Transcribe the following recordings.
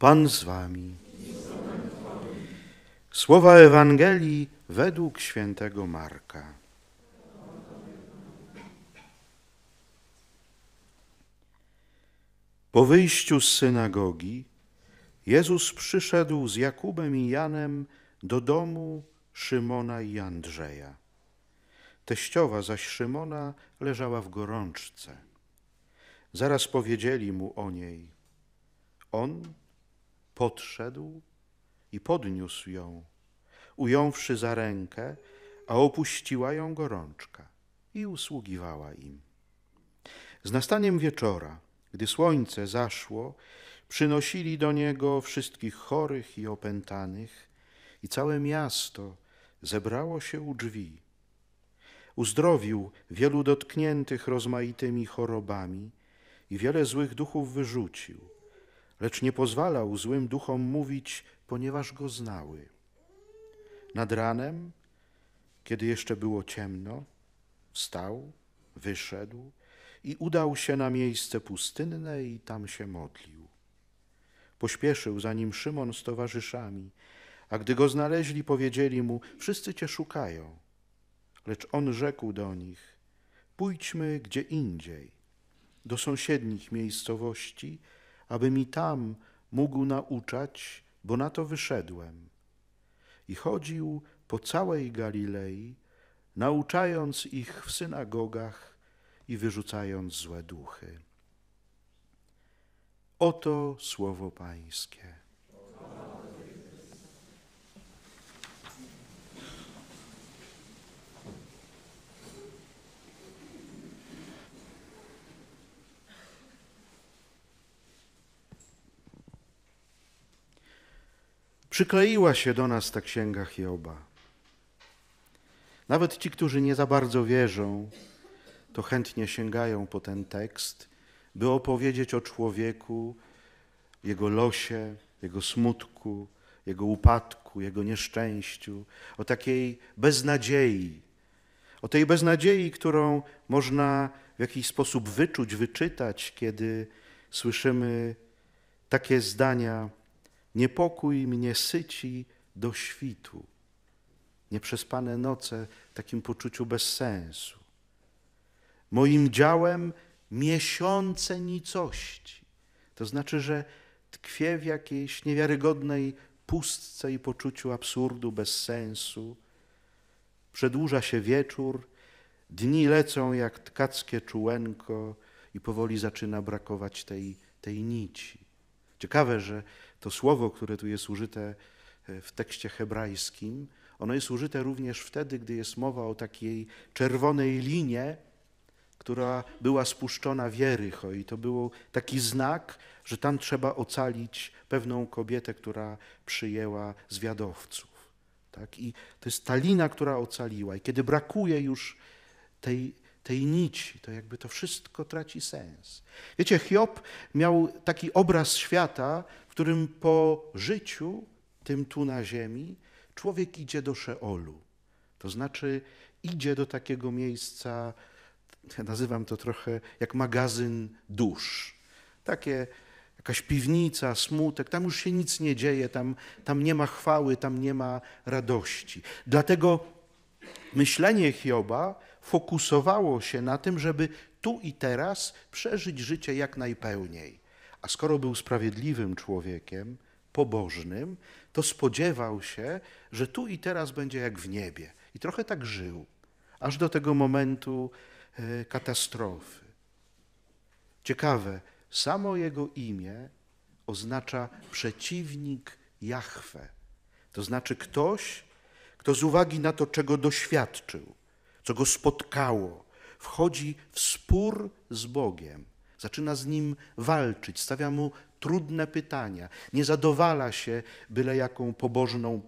Pan z wami. Słowa Ewangelii według świętego Marka. Po wyjściu z synagogi Jezus przyszedł z Jakubem i Janem do domu Szymona i Andrzeja. Teściowa zaś Szymona leżała w gorączce. Zaraz powiedzieli mu o niej. On podszedł i podniósł ją, ująwszy za rękę, a opuściła ją gorączka i usługiwała im. Z nastaniem wieczora, gdy słońce zaszło, przynosili do niego wszystkich chorych i opętanych, i całe miasto zebrało się u drzwi. Uzdrowił wielu dotkniętych rozmaitymi chorobami i wiele złych duchów wyrzucił lecz nie pozwalał złym duchom mówić, ponieważ go znały. Nad ranem, kiedy jeszcze było ciemno, wstał, wyszedł i udał się na miejsce pustynne i tam się modlił. Pośpieszył za nim Szymon z towarzyszami, a gdy go znaleźli, powiedzieli mu: Wszyscy cię szukają. Lecz on rzekł do nich: Pójdźmy gdzie indziej, do sąsiednich miejscowości abym i tam mógł nauczać, bo na to wyszedłem. I chodził po całej Galilei, nauczając ich w synagogach i wyrzucając złe duchy. Oto słowo Pańskie. Przykleiła się do nas ta księga Hioba. Nawet ci, którzy nie za bardzo wierzą, to chętnie sięgają po ten tekst, by opowiedzieć o człowieku, jego losie, jego smutku, jego upadku, jego nieszczęściu, o takiej beznadziei, o tej beznadziei, którą można w jakiś sposób wyczuć, wyczytać, kiedy słyszymy takie zdania Niepokój mnie syci do świtu. Nieprzespane noce w takim poczuciu bezsensu. Moim działem miesiące nicości. To znaczy, że tkwie w jakiejś niewiarygodnej pustce i poczuciu absurdu, bezsensu. Przedłuża się wieczór, dni lecą jak tkackie czułenko i powoli zaczyna brakować tej, tej nici. Ciekawe, że to słowo, które tu jest użyte e, w tekście hebrajskim, ono jest użyte również wtedy, gdy jest mowa o takiej czerwonej linie, która była spuszczona w Jericho. I to był taki znak, że tam trzeba ocalić pewną kobietę, która przyjęła zwiadowców. Tak? I to jest ta lina, która ocaliła. I kiedy brakuje już tej, tej nici, to jakby to wszystko traci sens. Wiecie, Hiob miał taki obraz świata, którym po życiu, tym tu na ziemi, człowiek idzie do Szeolu. To znaczy idzie do takiego miejsca, nazywam to trochę jak magazyn dusz. Takie jakaś piwnica, smutek, tam już się nic nie dzieje, tam, tam nie ma chwały, tam nie ma radości. Dlatego myślenie Hioba fokusowało się na tym, żeby tu i teraz przeżyć życie jak najpełniej. A skoro był sprawiedliwym człowiekiem, pobożnym, to spodziewał się, że tu i teraz będzie jak w niebie. I trochę tak żył, aż do tego momentu e, katastrofy. Ciekawe, samo jego imię oznacza przeciwnik Jahwe. To znaczy ktoś, kto z uwagi na to, czego doświadczył, co go spotkało, wchodzi w spór z Bogiem zaczyna z nim walczyć, stawia mu trudne pytania, nie zadowala się byle jaką pobożną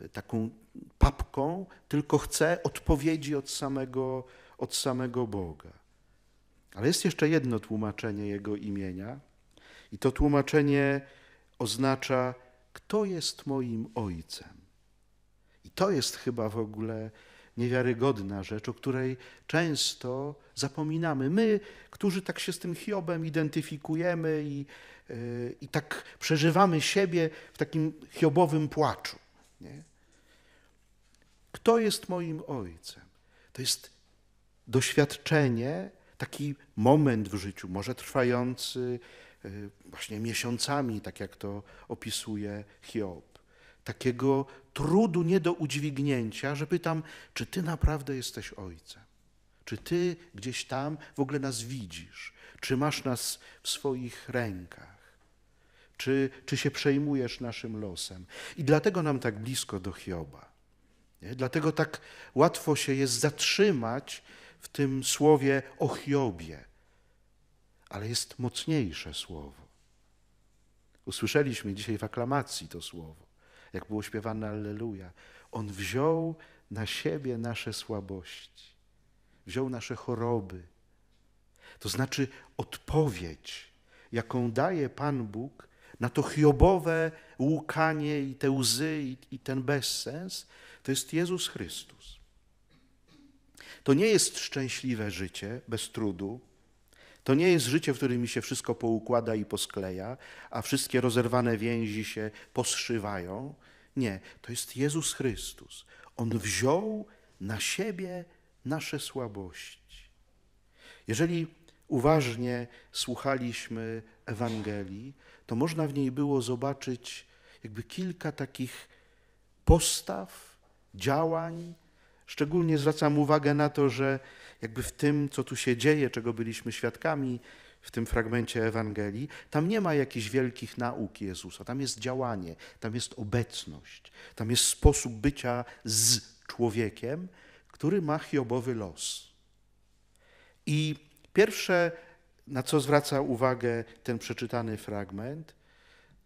e, taką papką, tylko chce odpowiedzi od samego, od samego Boga. Ale jest jeszcze jedno tłumaczenie jego imienia, i to tłumaczenie oznacza, kto jest moim ojcem. I to jest chyba w ogóle niewiarygodna rzecz, o której często zapominamy. My, którzy tak się z tym Hiobem identyfikujemy i, y, i tak przeżywamy siebie w takim Hiobowym płaczu. Nie? Kto jest moim ojcem? To jest doświadczenie, taki moment w życiu, może trwający y, właśnie miesiącami, tak jak to opisuje Hiob, takiego trudu nie do udźwignięcia, że pytam, czy ty naprawdę jesteś ojcem? Czy ty gdzieś tam w ogóle nas widzisz? Czy masz nas w swoich rękach? Czy, czy się przejmujesz naszym losem? I dlatego nam tak blisko do Hioba. Nie? Dlatego tak łatwo się jest zatrzymać w tym słowie o Hiobie. Ale jest mocniejsze słowo. Usłyszeliśmy dzisiaj w aklamacji to słowo jak było śpiewane Alleluja. On wziął na siebie nasze słabości, wziął nasze choroby. To znaczy odpowiedź, jaką daje Pan Bóg na to chiobowe łukanie i te łzy i, i ten bezsens, to jest Jezus Chrystus. To nie jest szczęśliwe życie bez trudu, to nie jest życie, w którym mi się wszystko poukłada i poskleja, a wszystkie rozerwane więzi się poszywają. Nie, to jest Jezus Chrystus. On wziął na siebie nasze słabości. Jeżeli uważnie słuchaliśmy Ewangelii, to można w niej było zobaczyć jakby kilka takich postaw, działań, Szczególnie zwracam uwagę na to, że jakby w tym, co tu się dzieje, czego byliśmy świadkami w tym fragmencie Ewangelii, tam nie ma jakichś wielkich nauk Jezusa, tam jest działanie, tam jest obecność, tam jest sposób bycia z człowiekiem, który ma hiobowy los. I pierwsze, na co zwraca uwagę ten przeczytany fragment,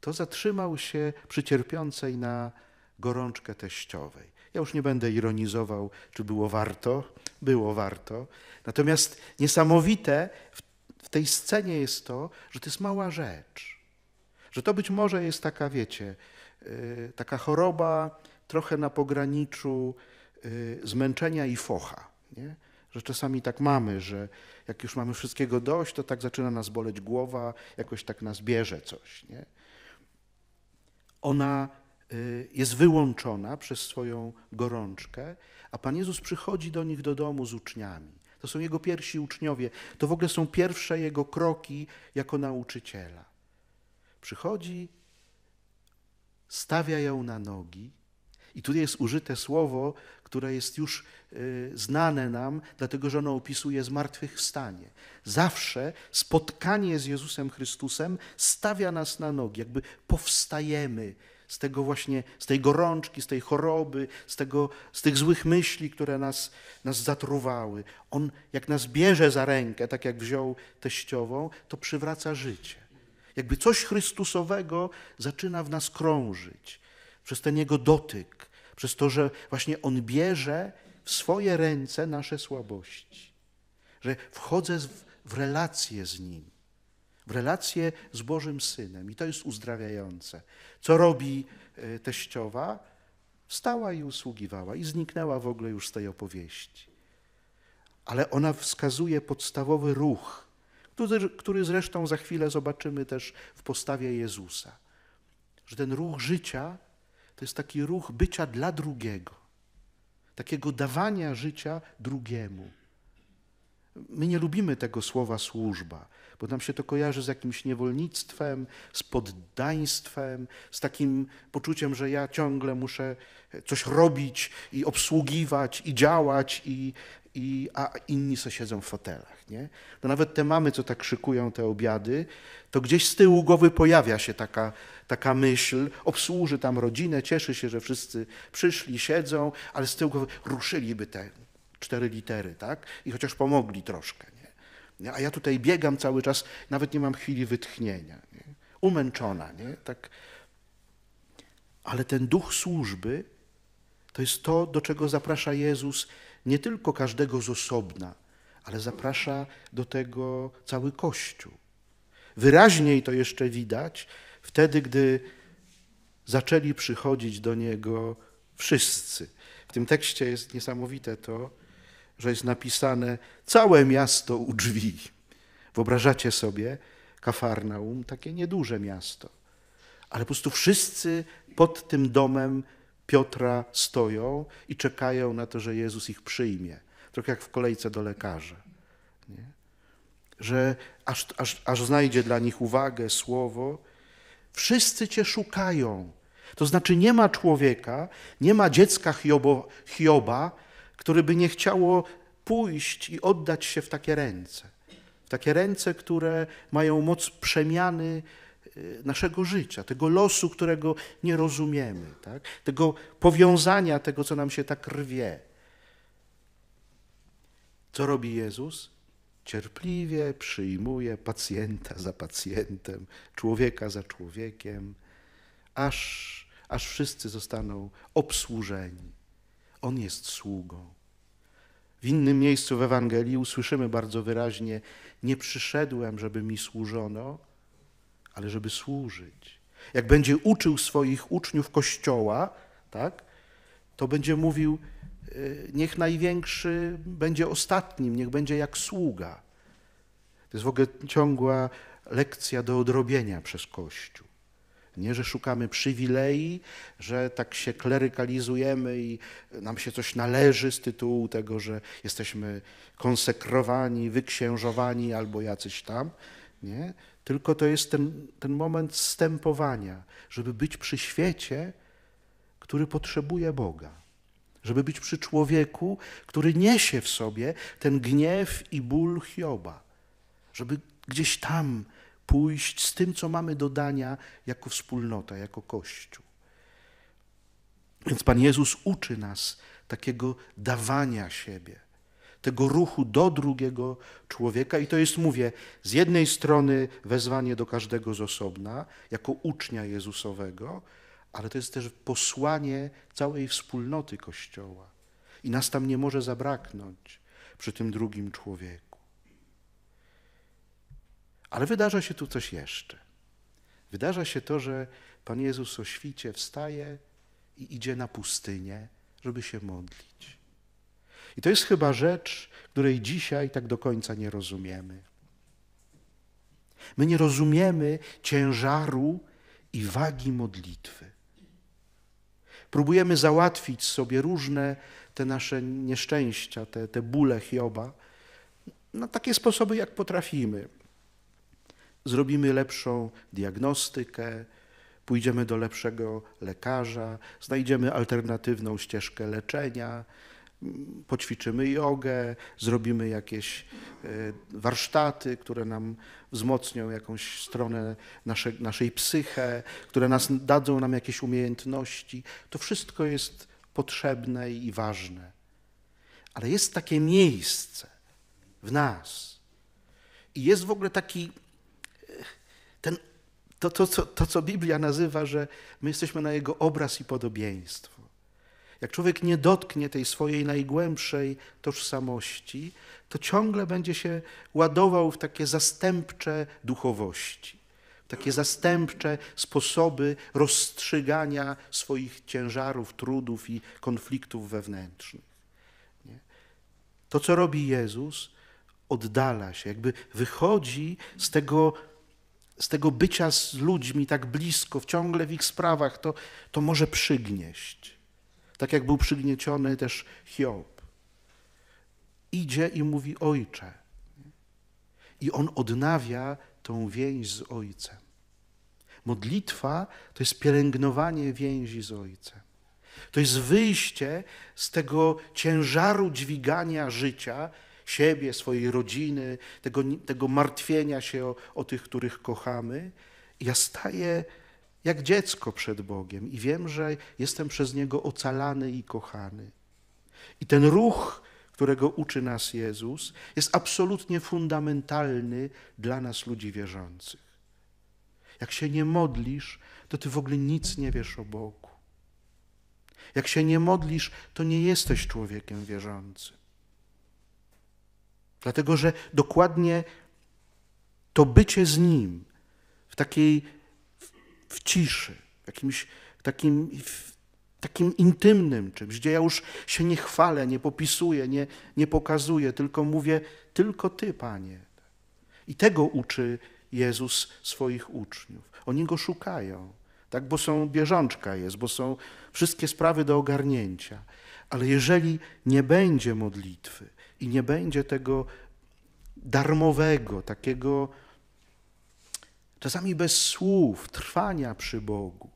to zatrzymał się przy cierpiącej na gorączkę teściowej. Ja już nie będę ironizował, czy było warto. Było warto. Natomiast niesamowite w tej scenie jest to, że to jest mała rzecz. Że to być może jest taka, wiecie, y, taka choroba trochę na pograniczu y, zmęczenia i focha. Nie? Że czasami tak mamy, że jak już mamy wszystkiego dość, to tak zaczyna nas boleć głowa, jakoś tak nas bierze coś. Nie? Ona Y, jest wyłączona przez swoją gorączkę, a Pan Jezus przychodzi do nich do domu z uczniami. To są jego pierwsi uczniowie, to w ogóle są pierwsze jego kroki jako nauczyciela. Przychodzi, stawia ją na nogi. I tutaj jest użyte słowo, które jest już y, znane nam, dlatego że ono opisuje zmartwychwstanie. Zawsze spotkanie z Jezusem Chrystusem stawia nas na nogi, jakby powstajemy z tego właśnie, z tej gorączki, z tej choroby, z, tego, z tych złych myśli, które nas, nas zatruwały. On jak nas bierze za rękę, tak jak wziął teściową, to przywraca życie. Jakby coś Chrystusowego zaczyna w nas krążyć. Przez ten Jego dotyk, przez to, że właśnie On bierze w swoje ręce nasze słabości. Że wchodzę w relacje z Nim w relację z Bożym Synem i to jest uzdrawiające. Co robi e, teściowa? Stała i usługiwała i zniknęła w ogóle już z tej opowieści. Ale ona wskazuje podstawowy ruch, który, który zresztą za chwilę zobaczymy też w postawie Jezusa. Że ten ruch życia to jest taki ruch bycia dla drugiego, takiego dawania życia drugiemu. My nie lubimy tego słowa służba, bo nam się to kojarzy z jakimś niewolnictwem, z poddaństwem, z takim poczuciem, że ja ciągle muszę coś robić i obsługiwać i działać, i, i, a inni se siedzą w fotelach. Nie? No nawet te mamy, co tak krzykują te obiady, to gdzieś z tyłu głowy pojawia się taka, taka myśl, obsłuży tam rodzinę, cieszy się, że wszyscy przyszli, siedzą, ale z tyłu głowy ruszyliby te cztery litery, tak? I chociaż pomogli troszkę, nie? A ja tutaj biegam cały czas, nawet nie mam chwili wytchnienia, nie? umęczona, nie? Tak. Ale ten duch służby to jest to, do czego zaprasza Jezus nie tylko każdego z osobna, ale zaprasza do tego cały Kościół. Wyraźniej to jeszcze widać wtedy, gdy zaczęli przychodzić do Niego wszyscy. W tym tekście jest niesamowite to, że jest napisane całe miasto u drzwi. Wyobrażacie sobie Kafarnaum, takie nieduże miasto. Ale po prostu wszyscy pod tym domem Piotra stoją i czekają na to, że Jezus ich przyjmie. Trochę jak w kolejce do lekarza. Nie? Że aż, aż, aż znajdzie dla nich uwagę, słowo. Wszyscy Cię szukają. To znaczy nie ma człowieka, nie ma dziecka Hiobo, Hioba, które by nie chciało pójść i oddać się w takie ręce. W takie ręce, które mają moc przemiany y, naszego życia, tego losu, którego nie rozumiemy, tak? tego powiązania, tego, co nam się tak rwie. Co robi Jezus? Cierpliwie przyjmuje pacjenta za pacjentem, człowieka za człowiekiem, aż, aż wszyscy zostaną obsłużeni. On jest sługą. W innym miejscu w Ewangelii usłyszymy bardzo wyraźnie: Nie przyszedłem, żeby mi służono, ale żeby służyć. Jak będzie uczył swoich uczniów Kościoła, tak, to będzie mówił: y, Niech największy będzie ostatnim, niech będzie jak sługa. To jest w ogóle ciągła lekcja do odrobienia przez Kościół. Nie, że szukamy przywilei, że tak się klerykalizujemy i nam się coś należy z tytułu tego, że jesteśmy konsekrowani, wyksiężowani albo jacyś tam. Nie? Tylko to jest ten, ten moment stępowania, żeby być przy świecie, który potrzebuje Boga. Żeby być przy człowieku, który niesie w sobie ten gniew i ból Hioba. Żeby gdzieś tam pójść z tym, co mamy do dania jako wspólnota, jako Kościół. Więc Pan Jezus uczy nas takiego dawania siebie, tego ruchu do drugiego człowieka. I to jest, mówię, z jednej strony wezwanie do każdego z osobna, jako ucznia Jezusowego, ale to jest też posłanie całej wspólnoty Kościoła. I nas tam nie może zabraknąć przy tym drugim człowieku. Ale wydarza się tu coś jeszcze. Wydarza się to, że Pan Jezus o świcie wstaje i idzie na pustynię, żeby się modlić. I to jest chyba rzecz, której dzisiaj tak do końca nie rozumiemy. My nie rozumiemy ciężaru i wagi modlitwy. Próbujemy załatwić sobie różne te nasze nieszczęścia, te, te bóle Hioba na takie sposoby, jak potrafimy zrobimy lepszą diagnostykę, pójdziemy do lepszego lekarza, znajdziemy alternatywną ścieżkę leczenia, poćwiczymy jogę, zrobimy jakieś e, warsztaty, które nam wzmocnią jakąś stronę nasze, naszej psyche, które nas, dadzą nam jakieś umiejętności. To wszystko jest potrzebne i ważne. Ale jest takie miejsce w nas. I jest w ogóle taki ten, to, to, co, to, co Biblia nazywa, że my jesteśmy na Jego obraz i podobieństwo. Jak człowiek nie dotknie tej swojej najgłębszej tożsamości, to ciągle będzie się ładował w takie zastępcze duchowości, w takie zastępcze sposoby rozstrzygania swoich ciężarów, trudów i konfliktów wewnętrznych. Nie? To, co robi Jezus, oddala się, jakby wychodzi z tego z tego bycia z ludźmi tak blisko, w ciągle w ich sprawach, to, to może przygnieść. Tak jak był przygnieciony też Hiob. Idzie i mówi Ojcze. I on odnawia tą więź z Ojcem. Modlitwa to jest pielęgnowanie więzi z Ojcem. To jest wyjście z tego ciężaru dźwigania życia, siebie, swojej rodziny, tego, tego martwienia się o, o tych, których kochamy. Ja staję jak dziecko przed Bogiem i wiem, że jestem przez Niego ocalany i kochany. I ten ruch, którego uczy nas Jezus, jest absolutnie fundamentalny dla nas, ludzi wierzących. Jak się nie modlisz, to ty w ogóle nic nie wiesz o Bogu. Jak się nie modlisz, to nie jesteś człowiekiem wierzącym. Dlatego, że dokładnie to bycie z Nim w takiej w, w ciszy, w jakimś takim, w takim intymnym czymś, gdzie ja już się nie chwalę, nie popisuję, nie, nie pokazuję, tylko mówię, tylko Ty, Panie. I tego uczy Jezus swoich uczniów. Oni Go szukają, tak, bo są, bieżączka jest, bo są wszystkie sprawy do ogarnięcia. Ale jeżeli nie będzie modlitwy, i nie będzie tego darmowego, takiego czasami bez słów, trwania przy Bogu,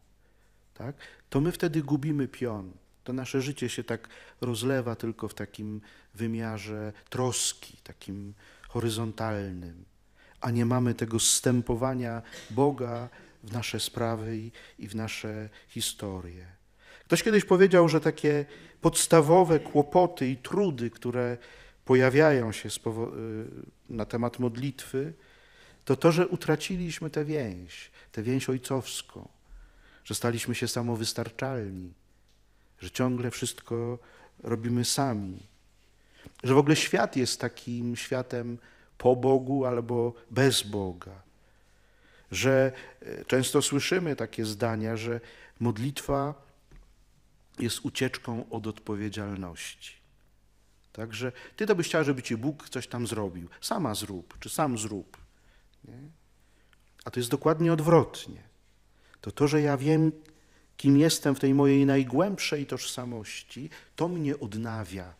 tak? to my wtedy gubimy pion. To nasze życie się tak rozlewa tylko w takim wymiarze troski, takim horyzontalnym, a nie mamy tego zstępowania Boga w nasze sprawy i w nasze historie. Ktoś kiedyś powiedział, że takie podstawowe kłopoty i trudy, które pojawiają się y, na temat modlitwy, to to, że utraciliśmy tę więź, tę więź ojcowską, że staliśmy się samowystarczalni, że ciągle wszystko robimy sami, że w ogóle świat jest takim światem po Bogu albo bez Boga, że e, często słyszymy takie zdania, że modlitwa jest ucieczką od odpowiedzialności. Także ty to byś chciał, żeby ci Bóg coś tam zrobił. Sama zrób, czy sam zrób. Nie? A to jest dokładnie odwrotnie. To to, że ja wiem, kim jestem w tej mojej najgłębszej tożsamości, to mnie odnawia.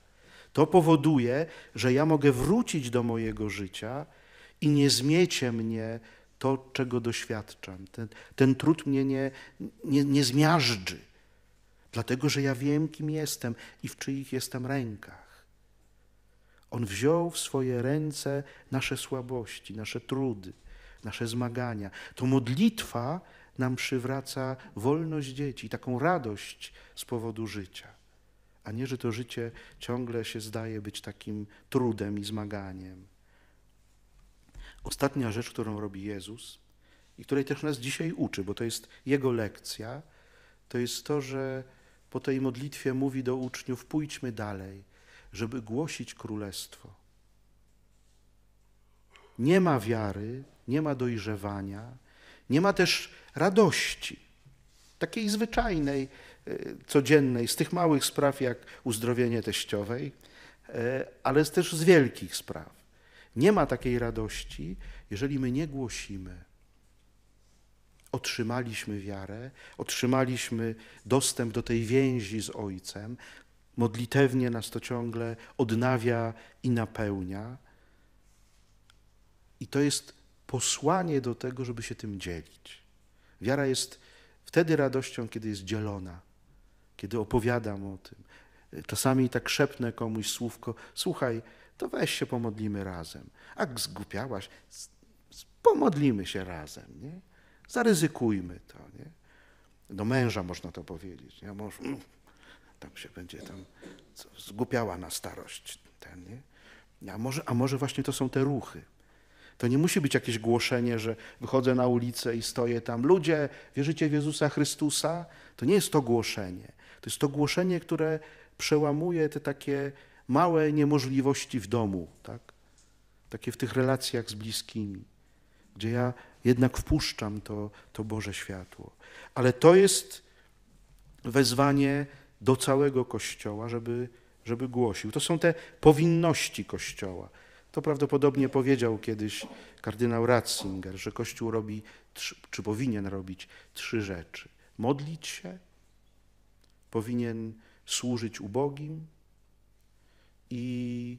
To powoduje, że ja mogę wrócić do mojego życia i nie zmiecie mnie to, czego doświadczam. Ten, ten trud mnie nie, nie, nie zmiażdży, dlatego że ja wiem, kim jestem i w czyich jestem rękach. On wziął w swoje ręce nasze słabości, nasze trudy, nasze zmagania. To modlitwa nam przywraca wolność dzieci, taką radość z powodu życia, a nie, że to życie ciągle się zdaje być takim trudem i zmaganiem. Ostatnia rzecz, którą robi Jezus i której też nas dzisiaj uczy, bo to jest Jego lekcja, to jest to, że po tej modlitwie mówi do uczniów: pójdźmy dalej żeby głosić królestwo. Nie ma wiary, nie ma dojrzewania, nie ma też radości, takiej zwyczajnej, e, codziennej, z tych małych spraw jak uzdrowienie teściowej, e, ale też z wielkich spraw. Nie ma takiej radości, jeżeli my nie głosimy. Otrzymaliśmy wiarę, otrzymaliśmy dostęp do tej więzi z Ojcem, Modlitewnie nas to ciągle odnawia i napełnia. I to jest posłanie do tego, żeby się tym dzielić. Wiara jest wtedy radością, kiedy jest dzielona, kiedy opowiadam o tym. Czasami tak szepnę komuś słówko, słuchaj, to weź się pomodlimy razem. A zgłupiałaś, pomodlimy się razem, nie? Zaryzykujmy to, nie? Do męża można to powiedzieć. Nie? Mąż, mm, tam się będzie tam zgupiała na starość. Ten, nie? A, może, a może właśnie to są te ruchy. To nie musi być jakieś głoszenie, że wychodzę na ulicę i stoję tam. Ludzie, wierzycie w Jezusa Chrystusa? To nie jest to głoszenie. To jest to głoszenie, które przełamuje te takie małe niemożliwości w domu, tak? takie w tych relacjach z bliskimi, gdzie ja jednak wpuszczam to, to Boże światło. Ale to jest wezwanie do całego Kościoła, żeby, żeby głosił. To są te powinności Kościoła. To prawdopodobnie powiedział kiedyś kardynał Ratzinger, że Kościół robi, czy powinien robić trzy rzeczy. Modlić się, powinien służyć ubogim i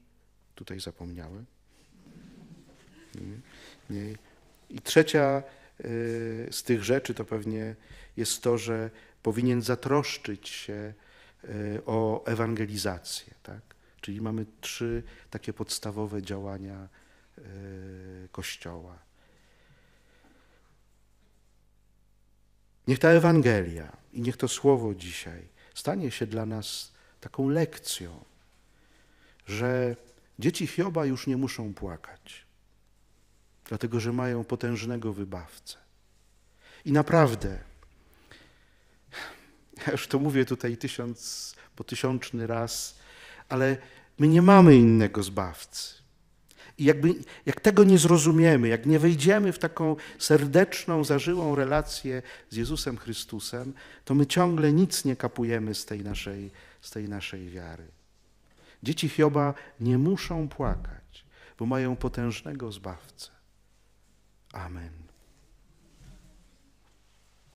tutaj zapomniałem. Nie, I trzecia y, z tych rzeczy to pewnie jest to, że powinien zatroszczyć się E, o ewangelizację. Tak? Czyli mamy trzy takie podstawowe działania e, Kościoła. Niech ta Ewangelia i niech to słowo dzisiaj stanie się dla nas taką lekcją, że dzieci Hioba już nie muszą płakać, dlatego że mają potężnego wybawcę. I naprawdę, ja już to mówię tutaj tysiąc, po tysiączny raz, ale my nie mamy innego zbawcy. I jakby, jak tego nie zrozumiemy, jak nie wejdziemy w taką serdeczną, zażyłą relację z Jezusem Chrystusem, to my ciągle nic nie kapujemy z tej naszej, z tej naszej wiary. Dzieci Hioba nie muszą płakać, bo mają potężnego Zbawcę. Amen.